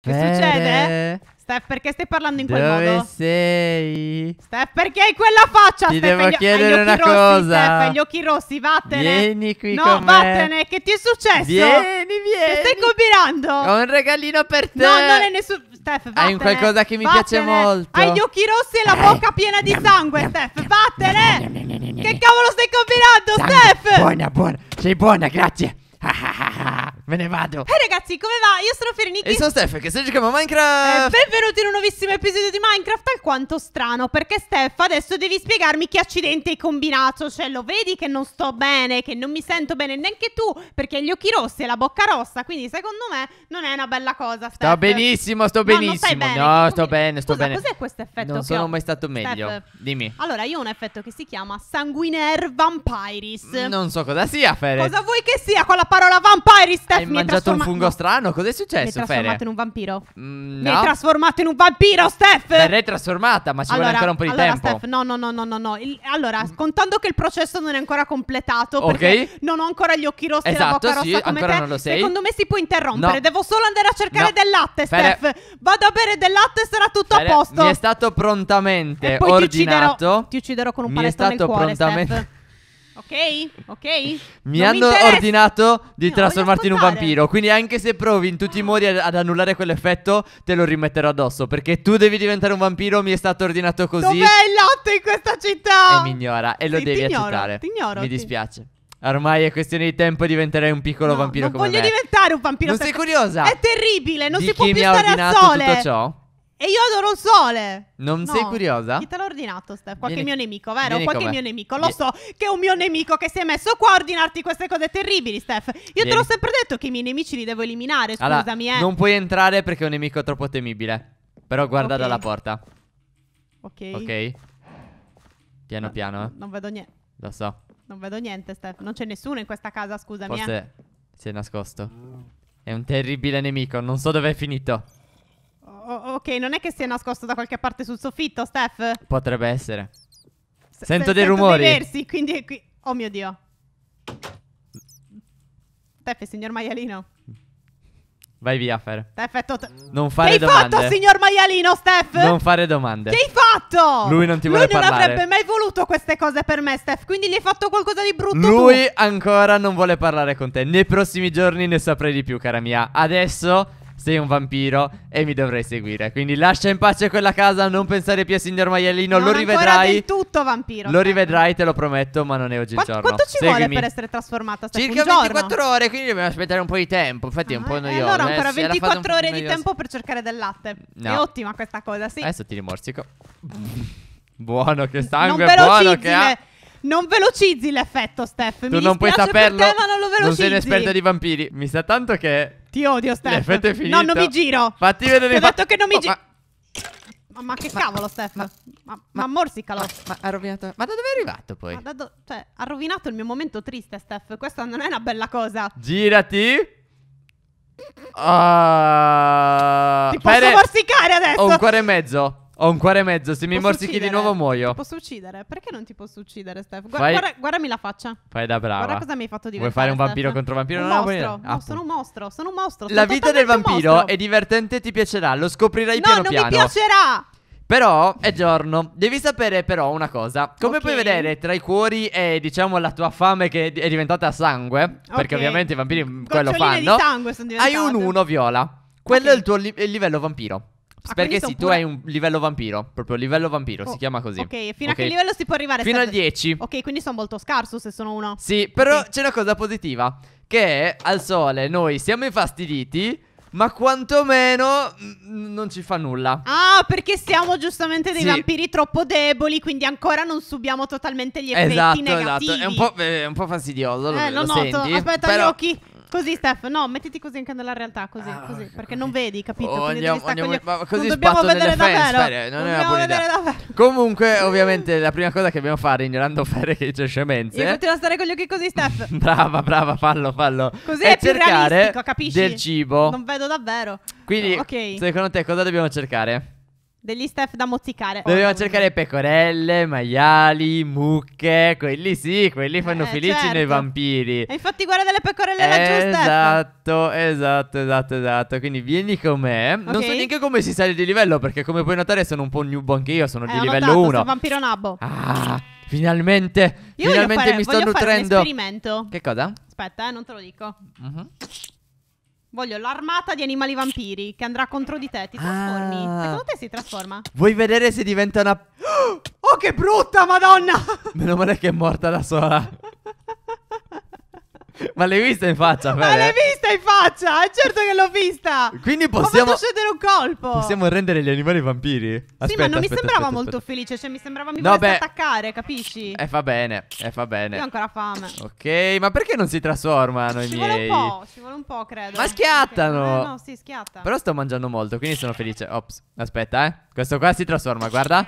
Che succede? Steph, perché stai parlando in quel Dove modo? Dove sei? Steph, perché hai quella faccia? Ti Steph, devo gli, chiedere una rossi, cosa. Steph, gli occhi rossi, vattene. Vieni qui no, con vattene. Me. Che ti è successo? Vieni, vieni. Che stai combinando? Ho un regalino per te. No, non è nessuno. Steph, vattene. Hai un qualcosa che mi vattene. piace molto. Hai gli occhi rossi e la bocca piena di sangue, Steph. Vattene. Che cavolo stai combinando, sangue. Steph? Buona, buona. Sei buona, grazie. Me ne vado. E eh, hey ragazzi, come va? Io sono Ferenicchi. E sono Steph, che se giochiamo a Minecraft. Eh, benvenuti in un nuovissimo episodio di Minecraft alquanto strano, perché Steph, adesso devi spiegarmi che accidente hai combinato. Cioè, lo vedi che non sto bene, che non mi sento bene neanche tu, perché hai gli occhi rossi e la bocca rossa, quindi secondo me non è una bella cosa, Steph. Sto benissimo, sto benissimo. No, no sto bene, sto Scusa, bene. cos'è questo effetto? Non sono ho? mai stato meglio. Steph. Dimmi. Allora, io ho un effetto che si chiama Sanguinaire Vampiris. Non so cosa sia, Fere. Cosa vuoi che sia con la parola Vampiris, Steph? Hai mangiato trasforma- un fungo strano? Cos'è successo, Mi hai trasformato Fere? in un vampiro. Mm, Mi hai trasformato in un vampiro, Steph! L'hai trasformata, ma ci vuole ancora un po' di allora, tempo. Steph, no, no, no, no, no, no. allora, mm. contando che il processo non è ancora completato, Ok. perché non ho ancora gli occhi rossi Esatto, e la esatto, bocca sì, come ancora te, non lo sei. secondo me si può interrompere. No. Devo solo andare a cercare No. del latte, Fede- Steph. Vado a bere del latte e sarà tutto Fede, a posto. Mi è stato prontamente E poi ti ordinato. ucciderò, ti ucciderò con un Mi è nel stato cuore, prontamente- Steph. Ok? Ok? Mi non hanno mi ordinato di no, trasformarti in un vampiro. Quindi, anche se provi in tutti i modi ad, ad annullare quell'effetto, te lo rimetterò addosso. Perché tu devi diventare un vampiro. Mi è stato ordinato così. Dov'è il lotto in questa città? E mi ignora. E lo sì, devi ignoro, accettare. Ignoro, mi dispiace. Ormai è questione di tempo diventerei un piccolo no, vampiro non voglio diventare un vampiro. Non sei curiosa? È terribile, non di si può più stare al sole. Tutto ciò? E io adoro il sole. Non no. sei curiosa? Chi te l'ha ordinato, Steph? Qualche vieni, mio nemico, vero? Qualche come. mio nemico. Lo vieni. so che è un mio nemico che si è messo qua a ordinarti queste cose terribili, Steph. Io vieni. te l'ho sempre detto che i miei nemici li devo eliminare. Scusami, allora, eh. Non puoi entrare perché è un nemico troppo temibile. Però guarda okay. dalla porta. Ok. Ok. Piano no, piano, eh. Non vedo niente. Lo so. Non vedo niente, Steph. Non c'è nessuno in questa casa, scusami. Eh. Forse eh. si è nascosto. È un terribile nemico. Non so dove è finito ok, non è che si è nascosto da qualche parte sul soffitto, Steph? Potrebbe essere. S sento dei sento rumori. Dei quindi è qui. Oh mio Dio. Steph, signor maialino. Vai via, Fer. Steph, è tot... Non fare che domande. Che hai fatto, signor maialino, Steph? Non fare domande. Che hai fatto? Lui non ti vuole parlare. Lui non parlare. avrebbe mai voluto queste cose per me, Steph. Quindi gli hai fatto qualcosa di brutto Lui tu. ancora non vuole parlare con te. Nei prossimi giorni ne saprei di più, cara mia. Adesso sei un vampiro e mi dovrai seguire. Quindi lascia in pace quella casa, non pensare più a signor Maialino, non lo rivedrai. Del tutto vampiro. Lo rivedrai, te lo prometto, ma non è oggi Quanto, il giorno. Quanto ci Seguimi. vuole per essere trasformata? Circa 24 ore, quindi dobbiamo aspettare un po' di tempo. Infatti ah, è un ah, po' eh, noioso. Allora eh, ancora 24 ore di tempo per cercare del latte. No. È ottima questa cosa, sì. Adesso ti rimorsico. buono che sangue, non buono che ha. Non velocizzi l'effetto, Steph. Tu Mi non puoi saperlo. Te, ma non, lo velocizzi. non sei un'esperta di vampiri. Mi sa tanto che ti odio, Steph. L'effetto è finito. No, non mi giro. Fatti vedere. Ti ho detto che non mi giro. Oh, ma... ma... che cavolo, Steph? Ma, ma, ma morsicalo. Ma, ha rovinato. Ma da dove è arrivato poi? Do... Cioè, ha rovinato il mio momento triste, Steph. Questa non è una bella cosa. Girati. Uh, Ti posso ah, morsicare adesso? Ho oh, un cuore e mezzo. Ho un cuore e mezzo, se mi morsichi di nuovo muoio. Ti posso uccidere? Perché non ti posso uccidere, Steph? Guarda, Fai... guarda, guardami la faccia. Fai da brava. Guarda cosa mi hai fatto diventare. Vuoi fare un vampiro Steph? contro vampiro? Un no, mostro. No, ah, sono un mostro, sono un mostro. La vita del vampiro è divertente e ti piacerà, lo scoprirai no, piano piano. No, non mi piacerà! Però è giorno. Devi sapere però una cosa. Come okay. puoi vedere, tra i cuori e diciamo la tua fame che è diventata sangue, okay. perché ovviamente i vampiri Goccioline mm, quello fanno. Di sangue sono diventate. hai un 1 viola. Quello okay. è il tuo li livello vampiro. Ah, perché sì, tu hai un livello vampiro. Proprio livello vampiro, oh, si chiama così. Ok, fino okay. a che livello si può arrivare? Fino al 10. Ok, quindi sono molto scarso se sono uno. Sì, però okay. c'è una cosa positiva. Che al sole noi siamo infastiditi. Ma quantomeno non ci fa nulla. Ah, perché siamo giustamente dei sì. vampiri troppo deboli, quindi ancora non subiamo totalmente gli effetti esatto, esatto. negativi. Esatto, esatto. È, un po' eh, fastidioso. Eh, lo, lo noto. Senti, Aspetta però... gli occhi. Esatto. Così, Steph, no, mettiti così anche nella realtà, così, ah, così perché non vedi, capito? Oh, andiamo, andiamo, ma così dobbiamo vedere davvero. Non, non è una buona idea. Davvero. Comunque, ovviamente, la prima cosa che dobbiamo fare, ignorando Ferre che dice scemenze. Io continuo a stare con gli occhi così, Steph. brava, brava, fallo, fallo. Così è, è cercare del cibo. Non vedo davvero. Quindi, okay. secondo te, cosa dobbiamo cercare? Degli staff da mozzicare. Dovevamo cercare pecorelle, maiali, mucche. Quelli sì, quelli fanno eh, felici certo. nei vampiri. E infatti, guarda delle pecorelle esatto, laggiù, Esatto, esatto, esatto, esatto. Quindi vieni con me. Okay. Non so neanche come si sale di livello, perché come puoi notare sono un po' newbo anche io, sono eh, di livello notato, 1. Sono vampiro nabbo. Ah, finalmente. Io finalmente fare, mi sto nutrendo. Fare un esperimento. Che cosa? Aspetta, eh, non te lo dico. Uh mhm. -huh. Voglio l'armata di animali vampiri che andrà contro di te. Ti ah. trasformi? Ah. Secondo te si trasforma? Vuoi vedere se diventa una. Oh, che brutta, madonna! Meno male che è morta da sola. Ma l'hai vista in faccia, Fede? Ma l'hai vista? faccia! È certo che l'ho vista! Quindi possiamo. Ho fatto cedere un colpo! Possiamo rendere gli animali vampiri? Aspetta, sì, ma non aspetta, mi sembrava aspetta, molto aspetta. felice. Cioè, mi sembrava mi no, volesse beh... attaccare, capisci? Eh, fa bene. Eh, fa bene. Io ho ancora fame. Ok, ma perché non si trasformano ci i miei? Ci vuole un po', ci vuole un po', credo. Ma schiattano! Eh, no, sì, schiatta. Però sto mangiando molto, quindi sono felice. Ops, aspetta, eh. Questo qua si trasforma, guarda.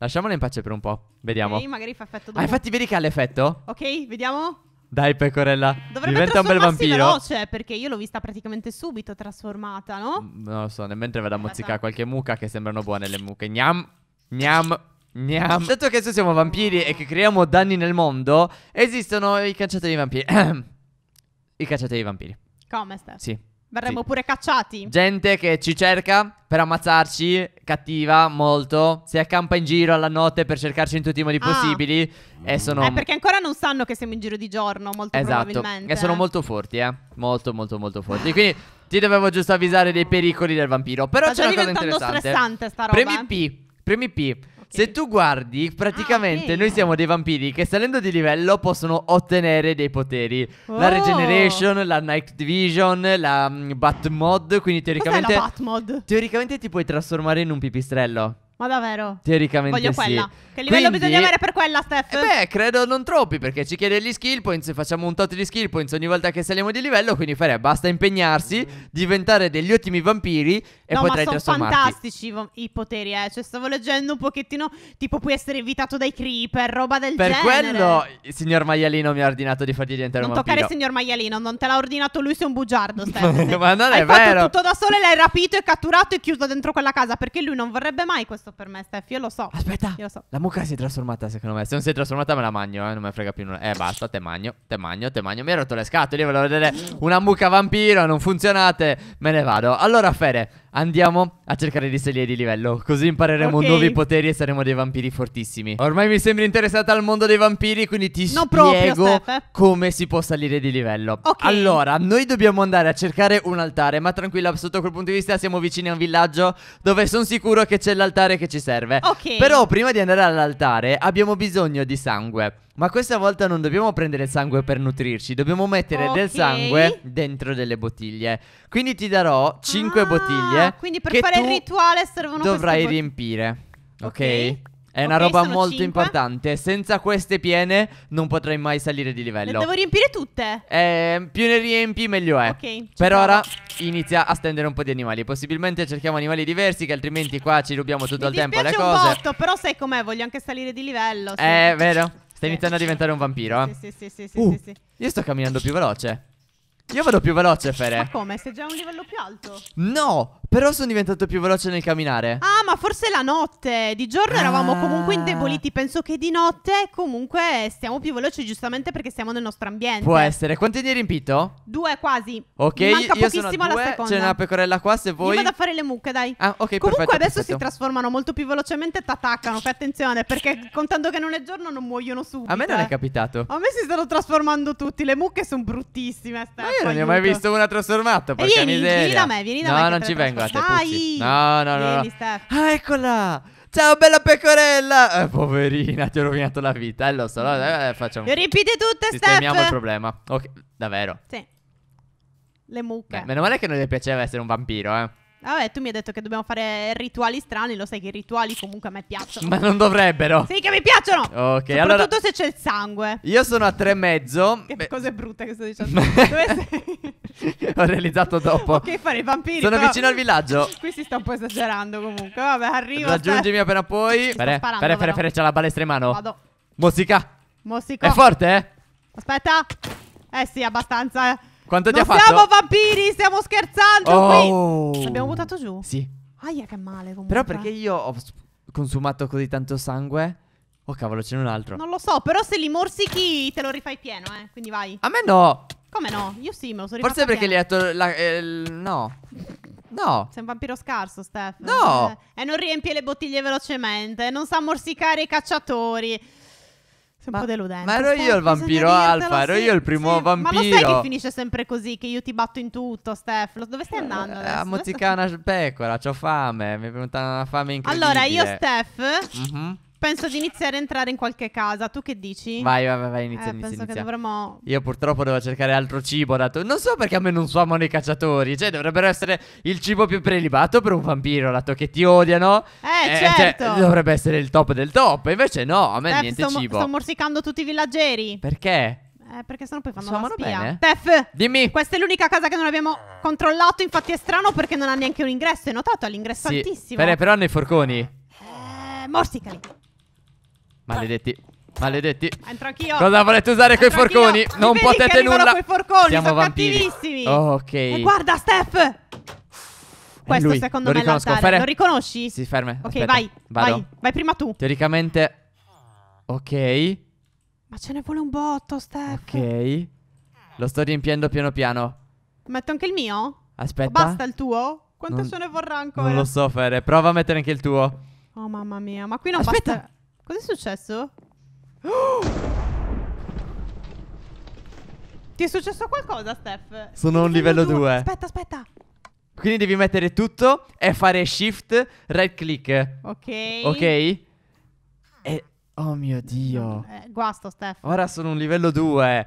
Lasciamolo in pace per un po'. Vediamo. Ok, magari fa effetto ah, dopo. Ah, infatti, vedi che ha l'effetto? Ok, vediamo. Dai, pecorella, Dovrebbe diventa un bel vampiro. veloce, perché io l'ho vista praticamente subito trasformata, no? Mm, non lo so, nel mentre vado a mozzicare qualche mucca che sembrano buone le mucche. Gnam, gnam. Gnam. Dato che adesso siamo vampiri e che creiamo danni nel mondo, esistono i cacciatori di vampiri. I cacciatori di vampiri. Come, Steph? Sì. Verremmo sì. pure cacciati. Gente che ci cerca per ammazzarci, cattiva molto, si accampa in giro alla notte per cercarci in tutti i modi ah. possibili. E mm. sono... Eh, perché ancora non sanno che siamo in giro di giorno, molto esatto. probabilmente. E sono eh. molto forti, eh. Molto, molto, molto forti. Quindi ti dovevo giusto avvisare dei pericoli del vampiro. Però Sta c'è una cosa interessante. Sta stressante sta roba. Premi eh. P. Premi P. Se tu guardi, praticamente Ah, ok. noi siamo dei vampiri che salendo di livello possono ottenere dei poteri. La oh. regeneration, la night vision, la mm, bat mod, quindi teoricamente... Cos'è la bat mod? teoricamente ti puoi trasformare in un pipistrello. Ma davvero? Teoricamente Voglio sì. quella. Che livello Quindi, bisogna avere per quella, Steph? Eh beh, credo non troppi, perché ci chiede gli skill points, facciamo un tot di skill points ogni volta che saliamo di livello, quindi farei basta impegnarsi, diventare degli ottimi vampiri e no, potrai ma sono fantastici i poteri, eh. Cioè, stavo leggendo un pochettino, tipo puoi essere invitato dai creeper, roba del per genere. Per quello il signor Maialino mi ha ordinato di farti diventare non un vampiro. Non toccare il signor Maialino, non te l'ha ordinato lui, sei un bugiardo, Steph. ma non è hai vero. Hai fatto tutto da solo, l'hai rapito e catturato e chiuso dentro quella casa, perché lui non vorrebbe mai questo pazzo per me, Steph. Io lo so. Aspetta, io lo so. la mucca si è trasformata. Secondo me, se non si è trasformata, me la magno. Eh. Non mi frega più nulla. Eh, basta, te magno, te magno, te magno. Mi hai rotto le scatole. Io volevo vedere una mucca vampiro. Non funzionate. Me ne vado. Allora, Fede andiamo a cercare di salire di livello. Così impareremo okay. nuovi poteri e saremo dei vampiri fortissimi. Ormai mi sembri interessata al mondo dei vampiri, quindi ti no spiego proprio, eh. come si può salire di livello. Okay. Allora, noi dobbiamo andare a cercare un altare, ma tranquilla, sotto quel punto di vista siamo vicini a un villaggio dove sono sicuro che c'è l'altare che ci serve. Ok. Però prima di andare all'altare abbiamo bisogno di sangue. Ma questa volta non dobbiamo prendere sangue per nutrirci, dobbiamo mettere okay. del sangue dentro delle bottiglie. Quindi ti darò 5 ah, bottiglie. Quindi per fare il rituale servono dovrai riempire. Ok? okay. È una okay, roba molto 5. importante. Senza queste piene non potrai mai salire di livello. Le devo riempire tutte? Eh, più ne riempi, meglio è. Ok. per provo. ora inizia a stendere un po' di animali. Possibilmente cerchiamo animali diversi, che altrimenti qua ci rubiamo tutto Mi il tempo alle cose. Ma dispiace un botto, però sai com'è, voglio anche salire di livello. Sì. È eh, vero. Stai iniziando a diventare un vampiro, eh? Sì, sì, sì, sì, uh, sì, sì. Io sto camminando più veloce. Io vado più veloce, Fere. Ma come? Sei già a un livello più alto? No! Però sono diventato più veloce nel camminare. Ah, ma forse la notte. Di giorno ah. eravamo comunque indeboliti. Penso che di notte comunque stiamo più veloci, giustamente perché siamo nel nostro ambiente. Può essere. Quanti ne hai riempito? Due quasi. Ok, Manca io pochissimo sono alla seconda. C'è una pecorella qua se vuoi. Io vado a fare le mucche, dai. Ah, ok, Comunque perfetto, adesso perfetto. si trasformano molto più velocemente e t'attaccano. Fai attenzione perché contando che non è giorno non muoiono subito. A me non è eh. capitato. A me si stanno trasformando tutti. Le mucche sono bruttissime. Steph, ma io non ne ho mai visto una trasformata. Porca vieni, miseria. vieni da me, vieni da no, me. No, non ci vengo. Guardate, Puzzi. No, no, no. Vieni, ah, eccola. Ciao bella pecorella! Eh, poverina, ti ho rovinato la vita. Eh, lo so, allora, eh, eh, facciamo. Le ripeti tutte, Sistemiamo Steph. Sistemiamo il problema. Ok, davvero. Sì. Le mucche. Beh, meno male che non le piaceva essere un vampiro, eh. Vabbè, tu mi hai detto che dobbiamo fare rituali strani, lo sai che i rituali comunque a me piacciono. Ma non dovrebbero. Sì, che mi piacciono. Ok, Soprattutto allora. Soprattutto se c'è il sangue. Io sono a tre e mezzo. Che Beh. cose brutte che sto dicendo. Dove sei? Ho realizzato dopo. Ok, fare i vampiri. Sono però... vicino al villaggio. Qui si sta un po' esagerando comunque. Vabbè, arrivo. Raggiungimi appena poi. Fere, fere, fere, c'è la balestra in mano. Vado. Mozzica. Mozzico. È forte, eh? Aspetta. Eh sì, abbastanza. Eh. Quanto ti ha fatto? siamo vampiri, stiamo scherzando oh. qui. L'abbiamo buttato giù? Sì. Aia che male comunque. Però perché io ho consumato così tanto sangue? Oh cavolo, ce n'è un altro. Non lo so, però se li morsichi te lo rifai pieno, eh. Quindi vai. A me no. Come no? Io sì, me lo sono rifatto Forse perché pieno. gli hai detto... eh, no. No. Sei un vampiro scarso, Steph. No. Eh, e non riempie le bottiglie velocemente, non sa morsicare i cacciatori un ma, po' deludente. Ma ero io il vampiro alfa, ero sì, io il primo sì. vampiro. Ma lo sai che finisce sempre così, che io ti batto in tutto, Steph? Dove stai andando eh, adesso? A mozzicare una pecora, ho fame, mi è venuta una fame incredibile. Allora, io Steph... Mm-hmm Penso di iniziare a entrare in qualche casa. Tu che dici? Vai, vai, vai, inizia, eh, inizia, penso inizia. che dovremmo... Io purtroppo devo cercare altro cibo dato... Non so perché a me non suamano i cacciatori. Cioè, dovrebbero essere il cibo più prelibato per un vampiro, dato che ti odiano. Eh, eh cioè, certo. Cioè, dovrebbe essere il top del top. Invece no, a me Tef, eh, niente sto, cibo. Sto morsicando tutti i villaggeri. Perché? Eh, perché sennò poi fanno Suonano la spia. Bene. Tef, dimmi. Questa è l'unica casa che non abbiamo controllato. Infatti è strano perché non ha neanche un ingresso. Hai notato, ha l'ingresso sì, altissimo. Per, però hanno i forconi. Eh, morsicali. Maledetti. Maledetti. Entro anch'io. Cosa volete usare Entro coi forconi? Anch'io. Non potete nulla. Coi forconi, Siamo sono vampiri. cattivissimi. Oh, ok. E guarda, Steph. Questo lui. secondo Lo me è l'altare. Fare... Lo riconosci? Si ferme. Ok, Aspetta. vai. Vado. Vai. Vai prima tu. Teoricamente. Ok. Ma ce ne vuole un botto, Steph. Ok. Lo sto riempiendo piano piano. Metto anche il mio? Aspetta. O basta il tuo? Quanto non... ce ne vorrà ancora? Non lo so, Fere. Prova a mettere anche il tuo. Oh, mamma mia. Ma qui non Aspetta. basta. Cos'è successo? Oh! Ti è successo qualcosa, Steph? Sono un livello 2. Aspetta, aspetta. Quindi devi mettere tutto e fare shift, right click. Ok. Ok? E... Oh mio Dio. Eh, guasto, Steph. Ora sono un livello 2.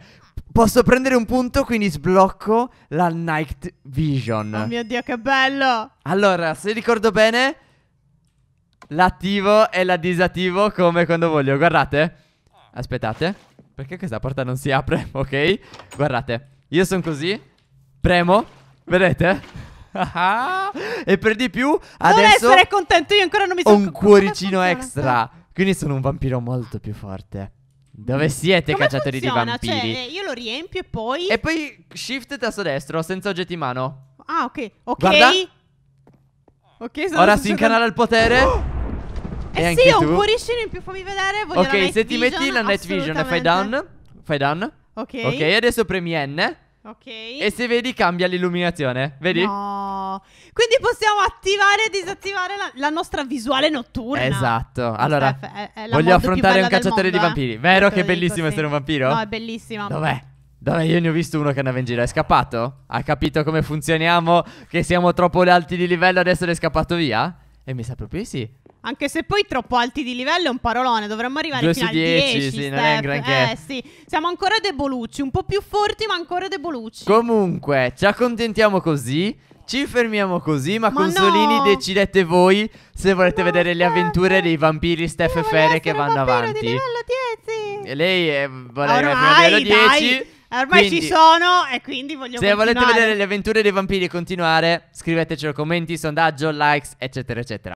Posso prendere un punto, quindi sblocco la Night Vision. Oh mio Dio, che bello! Allora, se ricordo bene, L'attivo e la disattivo come quando voglio Guardate ah. Aspettate Perché questa porta non si apre? Ok Guardate Io sono così Premo Vedete? e per di più adesso Non essere contento io ancora non mi sono Ho un cuoricino extra Quindi sono un vampiro molto più forte dove siete Come cacciatori funziona? di cioè, vampiri? Cioè, io lo riempio e poi E poi shift tasto destro senza oggetti in mano Ah ok Ok Guarda. Ok Ora si incanala il potere Eh e anche sì, tu? un cuoricino in più, fammi vedere. Voglio ok, se ti vision, metti la night vision e fai down, fai down. Ok. Ok, adesso premi N. Ok. E se vedi cambia l'illuminazione, vedi? No. Quindi possiamo attivare e disattivare la, la nostra visuale notturna. Esatto. Allora, è, è voglio affrontare un cacciatore mondo, di eh. vampiri. Vero che è bellissimo dico, essere sì. un vampiro? No, è bellissimo. Dov'è? Dov'è? Io ne ho visto uno che andava in giro. È scappato? Ha capito come funzioniamo? Che siamo troppo alti di livello, adesso è scappato via? E mi sa proprio di sì. Anche se poi troppo alti di livello è un parolone, dovremmo arrivare 2 fino al 10, 10 sì, non è un granché. Eh sì, siamo ancora debolucci, un po' più forti ma ancora debolucci. Comunque, ci accontentiamo così. Ci fermiamo così, ma, ma consolini no. decidete voi se volete no, vedere le avventure dei vampiri Steph e Fere che vanno avanti. Di livello 10. E lei è, vuole Ormai, arrivare a livello 10. Dai. Ormai quindi, ci sono e quindi voglio Se continuare. volete vedere le avventure dei vampiri continuare, scrivetecelo commenti, sondaggio, likes, eccetera, eccetera.